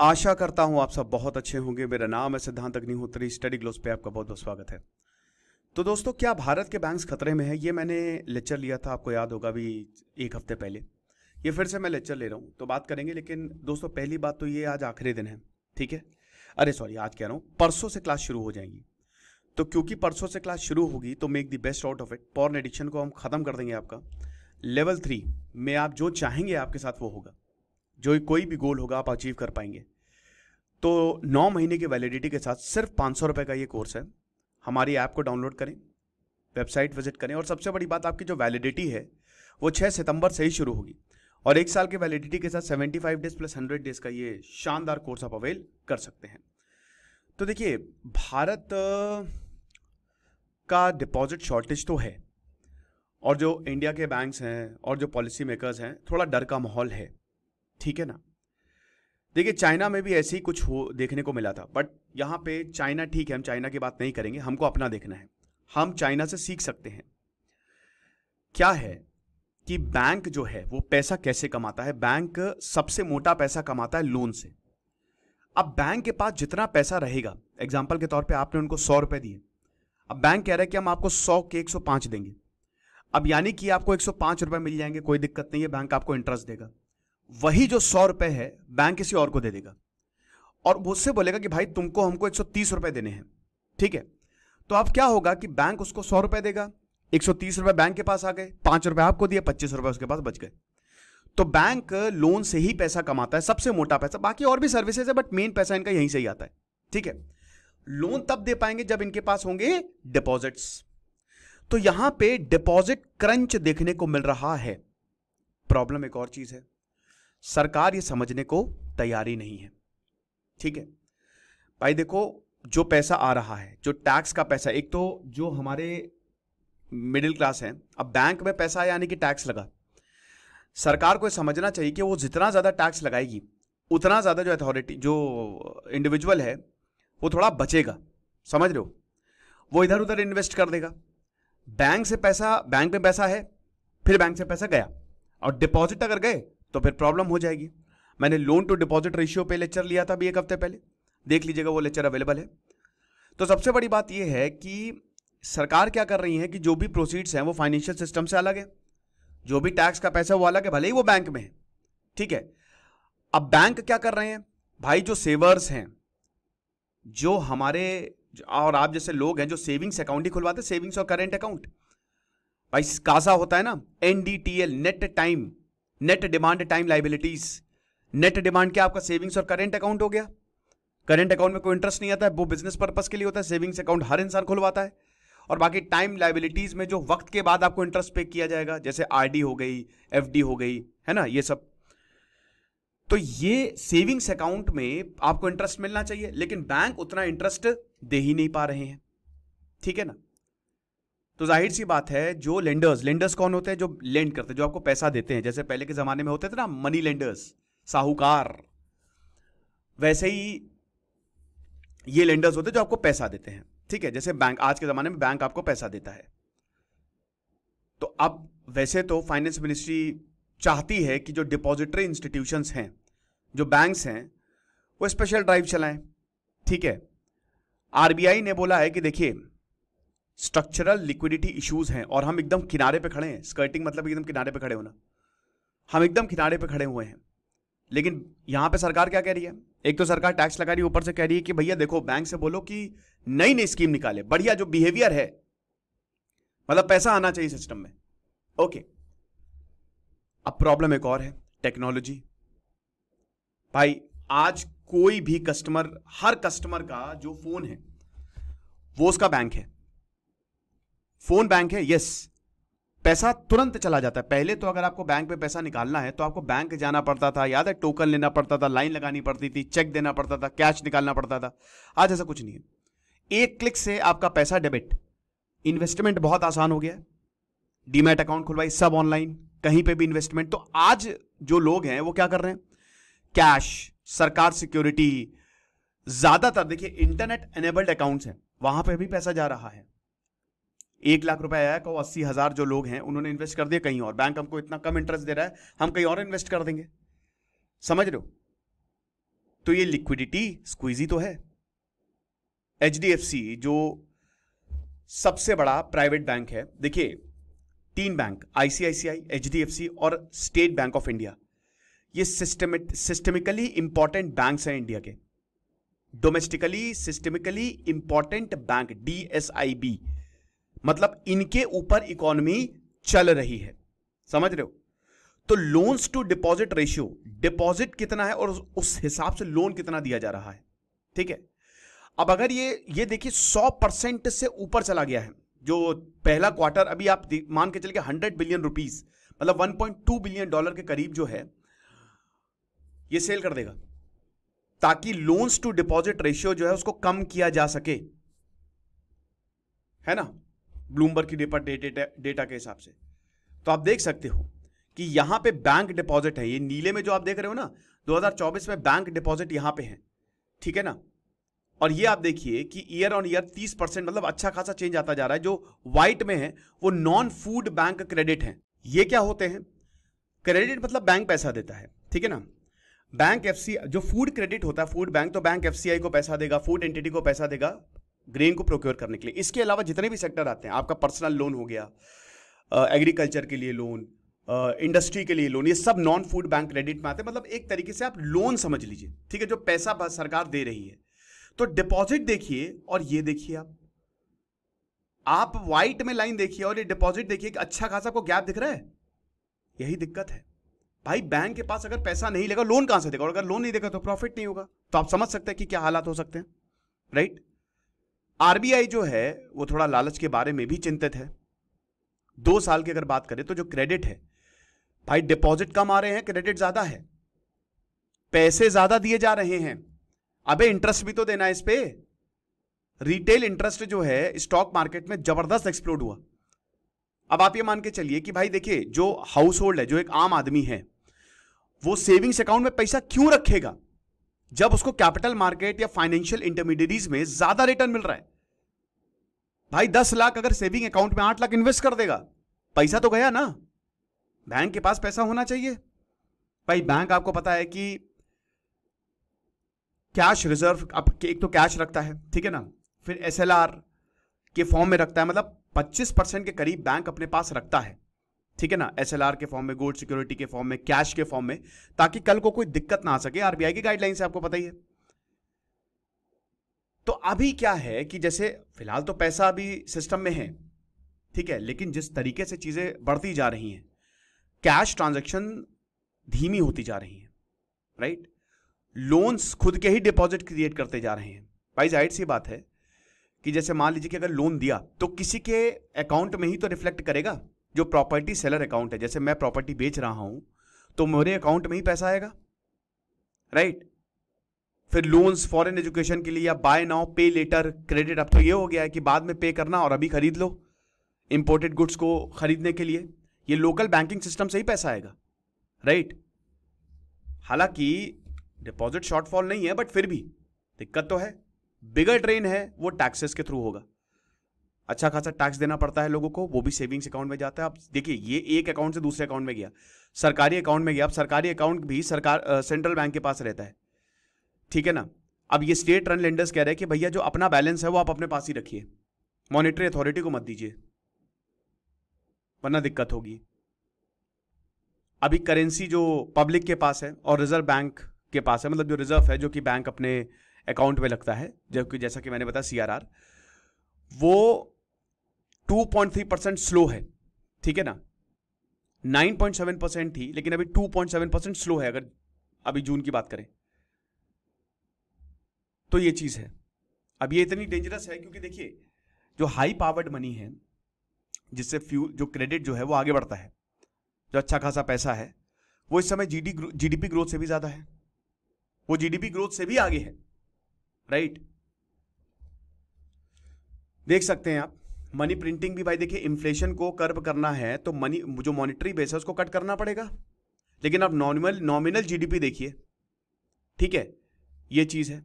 आशा करता हूँ आप सब बहुत अच्छे होंगे मेरा नाम है सिद्धांत अग्निहोत्री स्टडी ग्लोस पे आपका बहुत बहुत स्वागत है तो दोस्तों क्या भारत के बैंक्स खतरे में है ये मैंने लेक्चर लिया था आपको याद होगा अभी एक हफ्ते पहले ये फिर से मैं लेक्चर ले रहा हूँ तो बात करेंगे लेकिन दोस्तों पहली बात तो ये आज आखिरी दिन है ठीक है अरे सॉरी आज कह रहा हूँ परसों से क्लास शुरू हो जाएंगी तो क्योंकि परसों से क्लास शुरू होगी तो make the best out of it porn addiction को हम ख़त्म कर देंगे आपका लेवल थ्री में आप जो चाहेंगे आपके साथ वो होगा जो कोई भी गोल होगा आप अचीव कर पाएंगे तो नौ महीने की वैलिडिटी के साथ सिर्फ पाँच सौ रुपये का ये कोर्स है हमारी ऐप को डाउनलोड करें वेबसाइट विजिट करें और सबसे बड़ी बात आपकी जो वैलिडिटी है वो छः सितंबर से ही शुरू होगी और एक साल के वैलिडिटी के साथ 75 डेज प्लस 100 डेज का ये शानदार कोर्स आप अवेल कर सकते हैं तो देखिए भारत का डिपॉजिट शॉर्टेज तो है और जो इंडिया के बैंक्स हैं और जो पॉलिसी मेकर्स हैं थोड़ा डर का माहौल है ठीक है ना देखिए चाइना में भी ऐसे ही कुछ हो देखने को मिला था बट यहाँ पे चाइना ठीक है हम चाइना की बात नहीं करेंगे हमको अपना देखना है हम चाइना से सीख सकते हैं क्या है कि बैंक जो है वो पैसा कैसे कमाता है बैंक सबसे मोटा पैसा कमाता है लोन से अब बैंक के पास जितना पैसा रहेगा एग्जाम्पल के तौर पे आपने उनको सौ रुपए दिए अब बैंक कह रहा है कि हम आपको सौ के एक सौ पांच देंगे अब यानी कि आपको एक सौ पांच रुपए मिल जाएंगे कोई दिक्कत नहीं है बैंक आपको इंटरेस्ट देगा वही जो सौ रुपए है बैंक किसी और को दे देगा और उससे बोलेगा कि भाई तुमको हमको एक सौ तीस रुपए देने हैं ठीक है तो अब क्या होगा कि बैंक उसको सौ रुपए देगा एक सौ तीस रुपए बैंक के पास आ गए पांच रुपए आपको दिए पच्चीस रुपए उसके पास बच गए तो बैंक लोन से ही पैसा कमाता है सबसे मोटा पैसा बाकी और भी सर्विसेज है बट मेन पैसा इनका यहीं से ही आता है ठीक है लोन तब दे पाएंगे जब इनके पास होंगे डिपॉजिट्स तो यहां पे डिपॉजिट क्रंच देखने को मिल रहा है प्रॉब्लम एक और चीज है सरकार ये समझने को तैयारी नहीं है ठीक है भाई देखो जो पैसा आ रहा है जो टैक्स का पैसा एक तो जो हमारे मिडिल क्लास हैं अब बैंक में पैसा यानी कि टैक्स लगा सरकार को समझना चाहिए कि वो जितना ज़्यादा टैक्स लगाएगी उतना ज़्यादा जो अथॉरिटी जो इंडिविजुअल है वो थोड़ा बचेगा समझ रहे हो वो इधर उधर इन्वेस्ट कर देगा बैंक से पैसा बैंक में पैसा है फिर बैंक से पैसा गया और डिपॉजिट अगर गए तो फिर प्रॉब्लम हो जाएगी मैंने लोन टू डिपॉजिट रेशियो पे लेक्चर लिया था अभी एक हफ्ते पहले देख लीजिएगा वो लेक्चर अवेलेबल है तो सबसे बड़ी बात यह है कि सरकार क्या कर रही है कि जो भी प्रोसीड्स हैं वो फाइनेंशियल सिस्टम से अलग है जो भी टैक्स का पैसा वो अलग है भले ही वो बैंक में है ठीक है अब बैंक क्या कर रहे हैं भाई जो सेवर्स हैं जो हमारे और आप जैसे लोग हैं जो सेविंग्स अकाउंट ही खुलवाते सेविंग्स और करेंट अकाउंट भाई कासा होता है ना NDTL net time net demand time liabilities net demand क्या आपका सेविंग्स और करेंट अकाउंट हो गया करेंट अकाउंट में कोई इंटरेस्ट नहीं आता है वो बिजनेस पर्पज के लिए होता है सेविंग्स अकाउंट हर इंसान खुलवाता है और बाकी टाइम लाइबिलिटीज में जो वक्त के बाद आपको इंटरेस्ट पे किया जाएगा जैसे आरडी हो गई एफडी हो गई है ना ये सब तो ये सेविंग्स अकाउंट में आपको इंटरेस्ट मिलना चाहिए लेकिन बैंक उतना इंटरेस्ट दे ही नहीं पा रहे हैं ठीक है ना तो जाहिर सी बात है जो लेंडर्स लेंडर्स कौन होते हैं जो लेंड करते हैं जो आपको पैसा देते हैं जैसे पहले के ज़माने में होते थे ना मनी लेंडर्स साहूकार वैसे ही ये लेंडर्स होते हैं जो आपको पैसा देते हैं ठीक है जैसे बैंक आज के ज़माने में बैंक आपको पैसा देता है तो अब वैसे तो फाइनेंस मिनिस्ट्री चाहती है कि जो डिपॉजिटरी इंस्टीट्यूशन हैं जो बैंक्स हैं वो स्पेशल ड्राइव चलाएं ठीक है आरबीआई ने बोला है कि देखिए स्ट्रक्चरल लिक्विडिटी इश्यूज हैं और हम एकदम किनारे पे खड़े हैं स्कर्टिंग मतलब एकदम किनारे पे खड़े होना हम एकदम किनारे पे खड़े हुए हैं लेकिन यहाँ पे सरकार क्या कह रही है एक तो सरकार टैक्स लगा रही है ऊपर से कह रही है कि भैया देखो बैंक से बोलो कि नई नई स्कीम निकाले बढ़िया जो बिहेवियर है मतलब पैसा आना चाहिए सिस्टम में ओके अब प्रॉब्लम एक और है टेक्नोलॉजी भाई आज कोई भी कस्टमर हर कस्टमर का जो फोन है वो उसका बैंक है फोन बैंक है यस पैसा तुरंत चला जाता है पहले तो अगर आपको बैंक में पैसा निकालना है तो आपको बैंक जाना पड़ता था याद है टोकन लेना पड़ता था लाइन लगानी पड़ती थी चेक देना पड़ता था कैश निकालना पड़ता था आज ऐसा कुछ नहीं है एक क्लिक से आपका पैसा डेबिट इन्वेस्टमेंट बहुत आसान हो गया डीमेट अकाउंट खुलवाई सब ऑनलाइन कहीं पे भी इन्वेस्टमेंट तो आज जो लोग हैं वो क्या कर रहे हैं कैश सरकार सिक्योरिटी ज्यादातर देखिए इंटरनेट एनेबल्ड अकाउंट्स हैं वहां पे भी पैसा जा रहा है एक लाख रुपए आया कहो अस्सी हज़ार जो लोग हैं उन्होंने इन्वेस्ट कर दिया कहीं और बैंक हमको इतना कम इंटरेस्ट दे रहा है हम कहीं और इन्वेस्ट कर देंगे समझ रहे हो तो ये लिक्विडिटी स्क्वीजी तो है एच जो सबसे बड़ा प्राइवेट बैंक है देखिए तीन बैंक आईसीआईसीआई एचडीएफसी और स्टेट बैंक ऑफ इंडिया ये सिस्टमिकली इंपॉर्टेंट बैंक हैं इंडिया के domestically systemically important bank DSIB मतलब इनके ऊपर इकोनॉमी चल रही है समझ रहे हो तो loans to deposit ratio deposit कितना है और उस हिसाब से लोन कितना दिया जा रहा है ठीक है अब अगर ये ये देखिए सौ परसेंट से ऊपर चला गया है जो पहला क्वार्टर अभी आप मान के चल के हंड्रेड बिलियन रुपीज मतलब 1.2 बिलियन डॉलर के करीब जो है ये सेल कर देगा ताकि लोन्स टू डिपॉजिट रेशियो जो है उसको कम किया जा सके है ना ब्लूमबर्ग की डेटा डेटा के हिसाब से तो आप देख सकते हो कि यहां पे बैंक डिपॉजिट है ये नीले में जो आप देख रहे हो ना 2024 में बैंक डिपॉजिट यहां पे है ठीक है ना और ये आप देखिए कि ईयर ऑन ईयर 30 परसेंट मतलब अच्छा खासा चेंज आता जा रहा है जो व्हाइट में है वो नॉन फूड बैंक क्रेडिट है ये क्या होते हैं क्रेडिट मतलब बैंक पैसा देता है ठीक है ना बैंक एफ जो फूड क्रेडिट होता है फूड बैंक तो बैंक एफ को पैसा देगा फूड एंटिटी को पैसा देगा ग्रेन को प्रोक्योर करने के लिए इसके अलावा जितने भी सेक्टर आते हैं आपका पर्सनल लोन हो गया एग्रीकल्चर के लिए लोन इंडस्ट्री के लिए लोन ये सब नॉन फूड बैंक क्रेडिट में आते हैं मतलब एक तरीके से आप लोन समझ लीजिए ठीक है जो पैसा सरकार दे रही है तो डिपॉजिट देखिए और ये देखिए आप आप व्हाइट में लाइन देखिए और ये डिपॉजिट देखिए अच्छा खासा को गैप दिख रहा है यही दिक्कत है भाई बैंक के पास अगर पैसा नहीं लेगा लोन कहां से देगा और अगर लोन नहीं देगा तो प्रॉफिट नहीं होगा तो आप समझ सकते हैं कि क्या हालात हो सकते हैं राइट आरबीआई जो है वो थोड़ा लालच के बारे में भी चिंतित है दो साल की अगर बात करें तो जो क्रेडिट है भाई डिपॉजिट कम आ रहे हैं क्रेडिट ज्यादा है पैसे ज्यादा दिए जा रहे हैं अबे इंटरेस्ट भी तो देना है इस पे रिटेल इंटरेस्ट जो है स्टॉक मार्केट में जबरदस्त एक्सप्लोड हुआ अब आप ये मान के चलिए कि भाई देखिए जो हाउस होल्ड है जो एक आम आदमी है वो सेविंग्स अकाउंट में पैसा क्यों रखेगा जब उसको कैपिटल मार्केट या फाइनेंशियल इंटरमीडियरीज में ज्यादा रिटर्न मिल रहा है भाई दस लाख अगर सेविंग अकाउंट में आठ लाख इन्वेस्ट कर देगा पैसा तो गया ना बैंक के पास पैसा होना चाहिए भाई बैंक आपको पता है कि कैश रिजर्व आप एक तो कैश रखता है ठीक है ना फिर एस के फॉर्म में रखता है मतलब 25 परसेंट के करीब बैंक अपने पास रखता है ठीक है ना एस के फॉर्म में गोल्ड सिक्योरिटी के फॉर्म में कैश के फॉर्म में ताकि कल को कोई दिक्कत ना आ सके आरबीआई की गाइडलाइन से आपको पता ही है तो अभी क्या है कि जैसे फिलहाल तो पैसा अभी सिस्टम में है ठीक है लेकिन जिस तरीके से चीज़ें बढ़ती जा रही हैं कैश ट्रांजेक्शन धीमी होती जा रही है राइट लोन्स खुद के ही डिपॉजिट क्रिएट करते जा रहे हैं भाई जाहिर सी बात है कि जैसे मान लीजिए कि अगर लोन दिया तो किसी के अकाउंट में ही तो रिफ्लेक्ट करेगा जो प्रॉपर्टी सेलर अकाउंट है जैसे मैं प्रॉपर्टी बेच रहा हूं तो मेरे अकाउंट में ही पैसा आएगा राइट फिर लोन्स फॉरेन एजुकेशन के लिए या buy now pay later credit अब तो ये हो गया है कि बाद में पे करना और अभी खरीद लो इंपोर्टेड गुड्स को खरीदने के लिए ये लोकल बैंकिंग सिस्टम से ही पैसा आएगा राइट हालांकि डिपॉजिट शॉर्टफॉल नहीं है बट फिर भी दिक्कत तो है बिगर ट्रेन है वो टैक्सेस के थ्रू होगा अच्छा खासा टैक्स देना पड़ता है लोगों को वो भी सेविंग्स अकाउंट में जाता है आप देखिए ये एक अकाउंट से दूसरे अकाउंट में गया सरकारी अकाउंट में गया अब सरकारी अकाउंट भी सरकार सेंट्रल बैंक के पास रहता है ठीक है ना अब ये स्टेट रन लेंडर्स कह रहे हैं कि भैया जो अपना बैलेंस है वो आप अपने पास ही रखिए मॉनिटरी अथॉरिटी को मत दीजिए वरना दिक्कत होगी अभी करेंसी जो पब्लिक के पास है और रिजर्व बैंक के पास है मतलब जो रिजर्व है जो कि बैंक अपने अकाउंट में लगता है जबकि जैसा कि मैंने बताया सी वो 2.3 परसेंट स्लो है ठीक है ना 9.7 परसेंट थी लेकिन अभी 2.7 परसेंट स्लो है अगर अभी जून की बात करें तो ये चीज़ है अब ये इतनी डेंजरस है क्योंकि देखिए जो हाई पावर्ड मनी है जिससे फ्यूल जो क्रेडिट जो है वो आगे बढ़ता है जो अच्छा खासा पैसा है वो इस समय जी जीडीपी ग्रोथ से भी ज़्यादा है वो जीडीपी ग्रोथ से भी आगे है राइट देख सकते हैं आप मनी प्रिंटिंग भी भाई देखिए इन्फ्लेशन को कर्व करना है तो मनी जो मॉनिटरी बेस है उसको कट करना पड़ेगा लेकिन आप नॉर्मल नॉमिनल जीडीपी देखिए ठीक है ये चीज़ है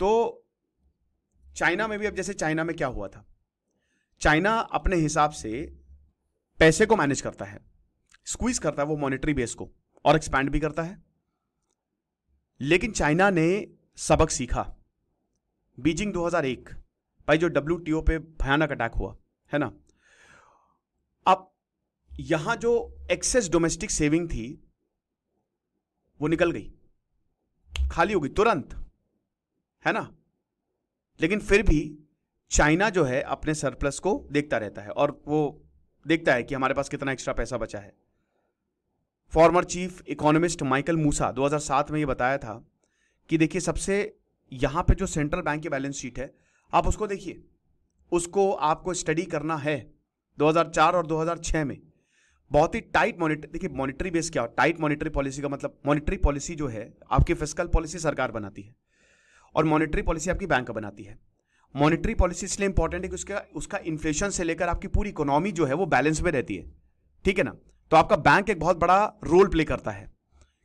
तो चाइना में भी अब जैसे चाइना में क्या हुआ था चाइना अपने हिसाब से पैसे को मैनेज करता है स्क्वीज करता है वो मॉनिटरी बेस को और एक्सपैंड भी करता है लेकिन चाइना ने सबक सीखा बीजिंग 2001 भाई जो डब्ल्यू पे भयानक अटैक हुआ है ना अब यहां जो एक्सेस डोमेस्टिक सेविंग थी वो निकल गई खाली हो गई तुरंत है ना लेकिन फिर भी चाइना जो है अपने सरप्लस को देखता रहता है और वो देखता है कि हमारे पास कितना एक्स्ट्रा पैसा बचा है former chief economist Michael Mussa 2007 में ये बताया था कि देखिए सबसे यहां पे जो सेंट्रल बैंक की बैलेंस शीट है आप उसको देखिए उसको आपको स्टडी करना है 2004 और 2006 में बहुत ही टाइट मॉनिटर देखिए मॉनिटरी बेस क्या टाइट मॉनिटरी पॉलिसी का मतलब मॉनिटरी पॉलिसी जो है आपकी फिजिकल पॉलिसी सरकार बनाती है और मॉनिटरी पॉलिसी आपकी बैंक बनाती है मॉनिटरी पॉलिसी इसलिए इंपॉर्टेंट है कि उसका उसका इन्फ्लेशन से लेकर आपकी पूरी इकोनॉमी जो है वो बैलेंस में रहती है ठीक है ना तो आपका बैंक एक बहुत बड़ा रोल प्ले करता है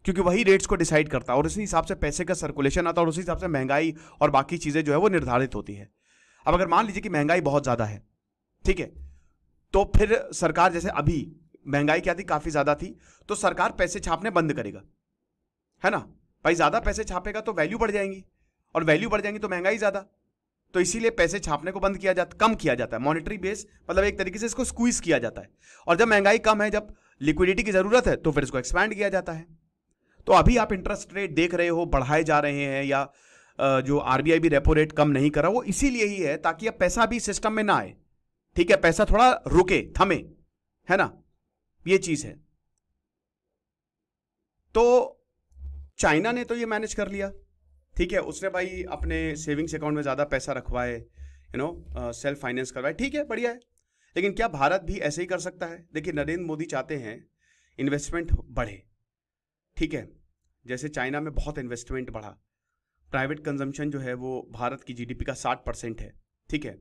क्योंकि वही रेट्स को डिसाइड करता है और उसी हिसाब से पैसे का सर्कुलेशन आता है और उसी हिसाब से महंगाई और बाकी चीज़ें जो है वो निर्धारित होती है अब अगर मान लीजिए कि महंगाई बहुत ज़्यादा है ठीक है तो फिर सरकार जैसे अभी महंगाई क्या थी काफ़ी ज़्यादा थी तो सरकार पैसे छापने बंद करेगा है ना भाई ज़्यादा पैसे छापेगा तो वैल्यू बढ़ जाएंगी और वैल्यू बढ़ जाएंगी तो महंगाई ज़्यादा तो इसीलिए पैसे छापने को बंद किया जाता कम किया जाता है मॉनिटरी बेस मतलब एक तरीके से इसको स्क्वीज किया जाता है और जब महंगाई कम है जब लिक्विडिटी की ज़रूरत है तो फिर इसको एक्सपैंड किया जाता है तो अभी आप इंटरेस्ट रेट देख रहे हो बढ़ाए जा रहे हैं या जो आरबीआई भी रेपो रेट कम नहीं करा वो इसीलिए ही है ताकि अब पैसा भी सिस्टम में ना आए ठीक है पैसा थोड़ा रुके थमे है ना ये चीज है तो चाइना ने तो ये मैनेज कर लिया ठीक है उसने भाई अपने सेविंग्स अकाउंट में ज़्यादा पैसा रखवाए यू नो सेल्फ फाइनेंस करवाए ठीक है बढ़िया है लेकिन क्या भारत भी ऐसे ही कर सकता है देखिए नरेंद्र मोदी चाहते हैं इन्वेस्टमेंट बढ़े ठीक है जैसे चाइना में बहुत इन्वेस्टमेंट बढ़ा प्राइवेट कंजम्पशन जो है वो भारत की जीडीपी का साठ परसेंट है ठीक है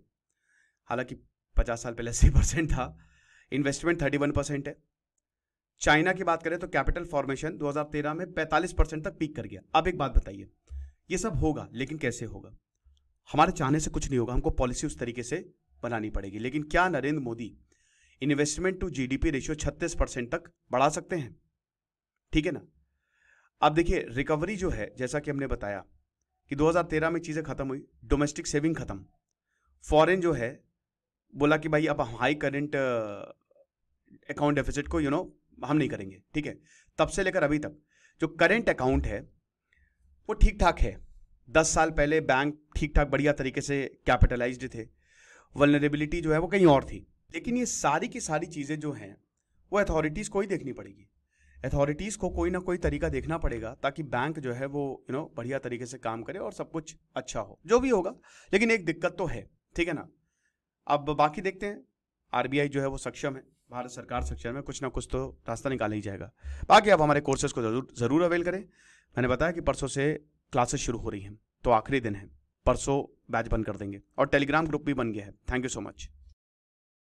हालांकि पचास साल पहले अस्सी परसेंट था इन्वेस्टमेंट थर्टी वन परसेंट है चाइना की बात करें तो कैपिटल फॉर्मेशन 2013 में 45 परसेंट तक पीक कर गया अब एक बात बताइए ये सब होगा लेकिन कैसे होगा हमारे चाहने से कुछ नहीं होगा हमको पॉलिसी उस तरीके से बनानी पड़ेगी लेकिन क्या Narendra Modi investment to GDP ratio 36 percent तक बढ़ा सकते हैं ठीक है ना अब देखिए रिकवरी जो है जैसा कि हमने बताया कि 2013 में चीज़ें ख़त्म हुई डोमेस्टिक सेविंग ख़त्म फॉरेन जो है बोला कि भाई अब हाई करेंट अकाउंट डेफिसिट को यू you नो know, हम नहीं करेंगे ठीक है तब से लेकर अभी तक जो करेंट अकाउंट है वो ठीक ठाक है दस साल पहले बैंक ठीक ठाक बढ़िया तरीके से कैपिटलाइज्ड थे वलनरेबिलिटी जो है वो कहीं और थी लेकिन ये सारी की सारी चीज़ें जो हैं वो अथॉरिटीज़ को ही देखनी पड़ेगी अथॉरिटीज़ को कोई ना कोई तरीका देखना पड़ेगा ताकि बैंक जो है वो यू नो बढ़िया तरीके से काम करे और सब कुछ अच्छा हो जो भी होगा लेकिन एक दिक्कत तो है ठीक है ना अब बाकी देखते हैं आरबीआई जो है वो सक्षम है भारत सरकार सक्षम है कुछ ना कुछ तो रास्ता निकाल ही जाएगा बाकी आप हमारे कोर्सेज को ज़रूर ज़रूर अवेल करें मैंने बताया कि परसों से क्लासेस शुरू हो रही हैं तो आखिरी दिन है परसों बैच बंद कर देंगे और टेलीग्राम ग्रुप भी बन गया है थैंक यू सो मच